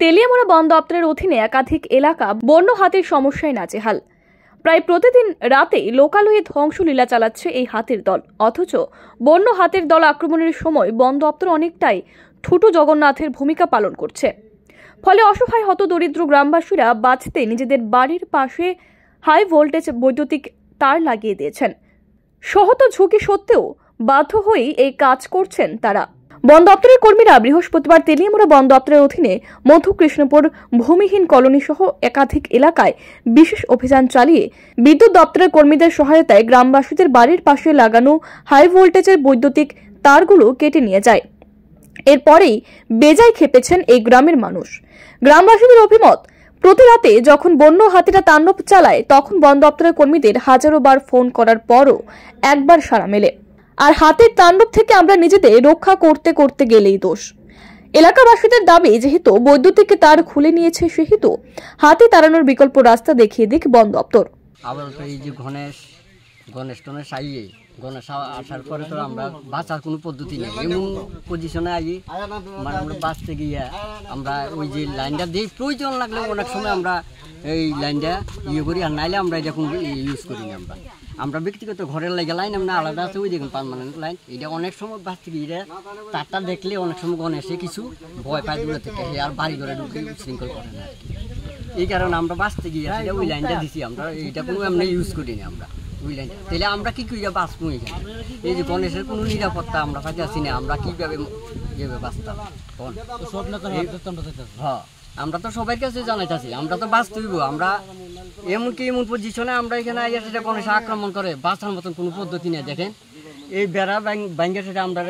তেলিয়ামোড়া বন দপ্তরের অধীনে একাধিক এলাকা বন্য হাতির সমস্যায় নাজেহাল প্রায় প্রতিদিন রাতেই লোকালয়ে ধ্বংসলীলা চালাচ্ছে এই হাতির দল অথচ বন্য হাতির দল আক্রমণের সময় বন দপ্তর অনেকটাই ঠুটু জগন্নাথের ভূমিকা পালন করছে ফলে অসহায় হত দরিদ্র গ্রামবাসীরা বাঁচতে নিজেদের বাড়ির পাশে হাই ভোল্টেজ বৈদ্যুতিক তার লাগিয়ে দিয়েছেন সহত ঝুঁকি সত্ত্বেও বাধ্য হয়েই এই কাজ করছেন তারা বন দপ্তরের কর্মীরা বৃহস্পতিবার তেলিয়ামুড়া বন দপ্তরের অধীনে মধু কৃষ্ণপুর ভূমিহীন কলোনি সহ একাধিক এলাকায় বিশেষ অভিযান চালিয়ে বিদ্যুৎ দপ্তরের কর্মীদের সহায়তায় গ্রামবাসীদের বাড়ির পাশে লাগানো হাই ভোল্টেজের বৈদ্যুতিক তারগুলো কেটে নিয়ে যায় এরপরেই বেজায় খেপেছেন এই গ্রামের মানুষ গ্রামবাসীদের অভিমত প্রতি রাতে যখন বন্য হাতিরা তাণ্ডব চালায় তখন বন দপ্তরের কর্মীদের হাজারো বার ফোন করার পরও একবার সারা মেলে আর হাতের তাণ্ডব থেকে আমরা নিজেদের রক্ষা করতে করতে গেলেই দোষ এলাকাবাসীদের দাবি যেহেতু বৈদ্যুতিক তার খুলে নিয়েছে সেহেতু হাতে তাড়ানোর বিকল্প রাস্তা দেখিয়ে দিক বন দপ্তর আবার তো এই যে গণেশ গণেশ টনেশ আইয়ে গণেশ আসার পরে তো আমরা বাঁচার কোনো পদ্ধতি নেই এমন পজিশনে আই মানে আমরা বাঁচতে গিয়ে আমরা ওই যে লাইনটা দিই প্রয়োজন লাগলে অনেক সময় আমরা এই লাইনটা ইয়ে করি আর নাইলে আমরা এটা কোনো ইউজ করি না আমরা আমরা ব্যক্তিগত ঘরের লাগে লাইন আমরা আলাদা আছে ওই দেখুন পারমানেন্ট লাইন এটা অনেক সময় বাস থেকে এটা তারটা দেখলে অনেক সময় গনে কিছু ভয় পায় দূরে থেকে আর বাড়ি ঘরে ঢুকে শৃঙ্খল করে না এই কারণে আমরা বাস থেকে এটা ওই লাইনটা দিছি আমরা এটা কোনো আমরা ইউজ করিনি আমরা ওই লাইন তাহলে আমরা কী করি বাঁচবো এখানে এই যে গণেশের কোনো নিরাপত্তা আমরা পাইতে আসি না আমরা কীভাবে যেভাবে বাঁচতাম হ্যাঁ আমরা তো সবাই কাছে জানাইতেছি আমরা তো বাস তুইব আমরা এমনকি এমন পজিশনে আমরা এখানে আইয়া সেটা কোনো আক্রমণ করে বাঁচার মতন কোনো পদ্ধতি নেই দেখেন এই বেড়া ব্যাংকের সেটা আমরা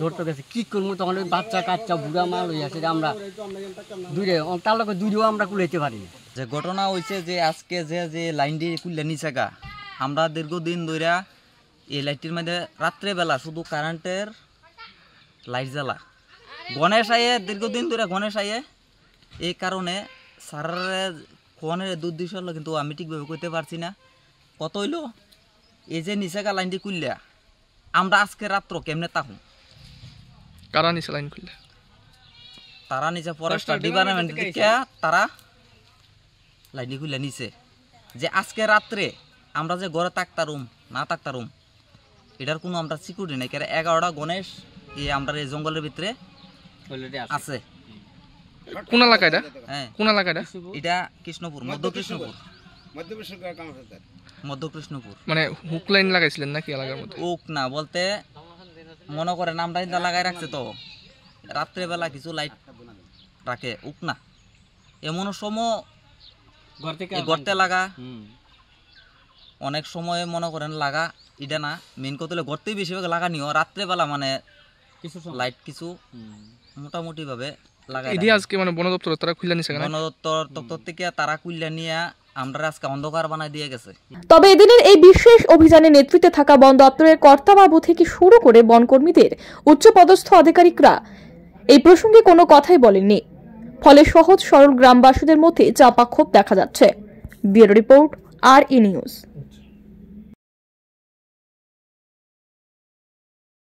ধরতে গেছে কি করবো তখন ওই বাচ্চা কাচ্চা বুড়া মাল হইয়া সেটা আমরা দূরে তার লোক দূরেও আমরা কুলাইতে পারি যে ঘটনা হয়েছে যে আজকে যে যে লাইনটি কুললে নিচাকা আমরা দীর্ঘদিন ধরে এই লাইটটির মধ্যে রাত্রেবেলা শুধু কারেন্টের লাইট জ্বালা গণেশ আয়ে দীর্ঘদিন ধরে গণেশ আয়ে এই কারণে সারারে কোয়ানের দুধ দিস হলো কিন্তু আমি ঠিকভাবে করতে পারছি না কত হইল এই যে নিচেকা লাইনটি খুললে আমরা আজকে রাত্র কেমনে তাহুম কারা নিচে লাইন খুললে তারা নিচে ফরেস্টার ডিপার্টমেন্ট তারা লাইনটি খুললে নিচে যে আজকে রাত্রে আমরা যে ঘরে থাকতারুম না থাকতারুম এটার কোনো আমরা সিকিউরিটি নেই কেন এগারোটা গণেশ এই আমরা এই জঙ্গলের ভিতরে আছে কোন এলাকা এটা হ্যাঁ। কোন এলাকা এটা এটা কৃষ্ণপুর মানে হুক লাইন লাগাইছিলেন নাকি এলাকার মধ্যে হুক না বলতে মনে করে নামটা কিন্তু লাগাই রাখছে তো রাত্রেবেলা কিছু লাইট রাখে উক না এমন সময় গর্তে লাগা অনেক সময় মনে করেন লাগা এটা না মেন কথা হলে বেশিরভাগ লাগা নিও রাত্রেবেলা মানে কিছু লাইট কিছু মোটামুটিভাবে মানে তবে এদিনের এই বিশেষ অভিযানে নেতৃত্বে থাকা বন দপ্তরের কর্তাবাবু থেকে শুরু করে বনকর্মীদের উচ্চপদস্থ আধিকারিকরা এই প্রসঙ্গে কোনো কথাই বলেননি ফলে সহজ সরল গ্রামবাসীদের মধ্যে চাপা ক্ষোভ দেখা যাচ্ছে ব্যুরো রিপোর্ট আর ই নিউজ